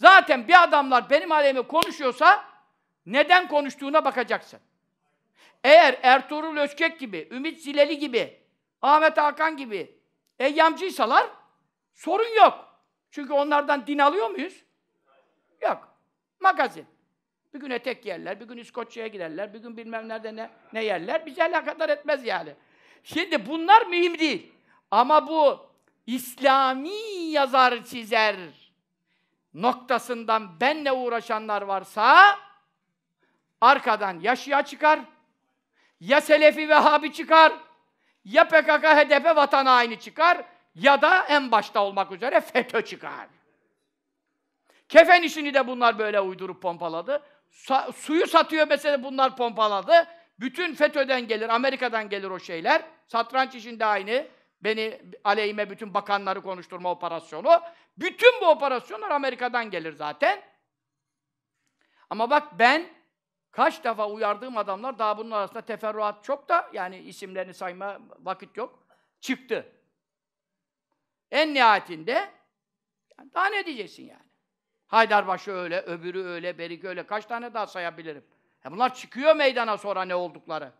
Zaten bir adamlar benim aleyhime konuşuyorsa neden konuştuğuna bakacaksın. Eğer Ertuğrul Özkek gibi, Ümit Zileli gibi, Ahmet Hakan gibi eyyamcıysalar sorun yok. Çünkü onlardan din alıyor muyuz? Yok. Magazin. Bir gün etek yerler, bir gün İskoçya'ya giderler, bir gün bilmem nerede ne, ne yerler. Bizi alakadar etmez yani. Şimdi bunlar mühim değil. Ama bu İslami yazar çizer noktasından benle uğraşanlar varsa arkadan yaşıya çıkar, ya Selefi Vehhabi çıkar, ya PKK, HDP vatan haini çıkar ya da en başta olmak üzere FETÖ çıkar. Kefen işini de bunlar böyle uydurup pompaladı. Sa suyu satıyor mesela bunlar pompaladı. Bütün FETÖ'den gelir, Amerika'dan gelir o şeyler. Satranç işinde aynı. Beni aleyhime bütün bakanları konuşturma operasyonu. Bütün bu operasyonlar Amerika'dan gelir zaten. Ama bak ben kaç defa uyardığım adamlar daha bunun arasında teferruat çok da yani isimlerini sayma vakit yok. Çıktı. En nihayetinde yani daha ne diyeceksin yani? Haydarbaşı öyle, öbürü öyle, Berik öyle. Kaç tane daha sayabilirim? Ya e bunlar çıkıyor meydana sonra ne oldukları.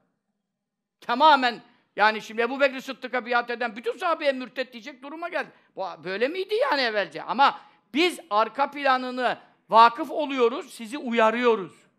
Tamamen yani şimdi Ebu Bekir Sıddık'a biat eden bütün sahabeye mürtet diyecek duruma geldi. Bu, böyle miydi yani evvelce? Ama biz arka planını vakıf oluyoruz, sizi uyarıyoruz.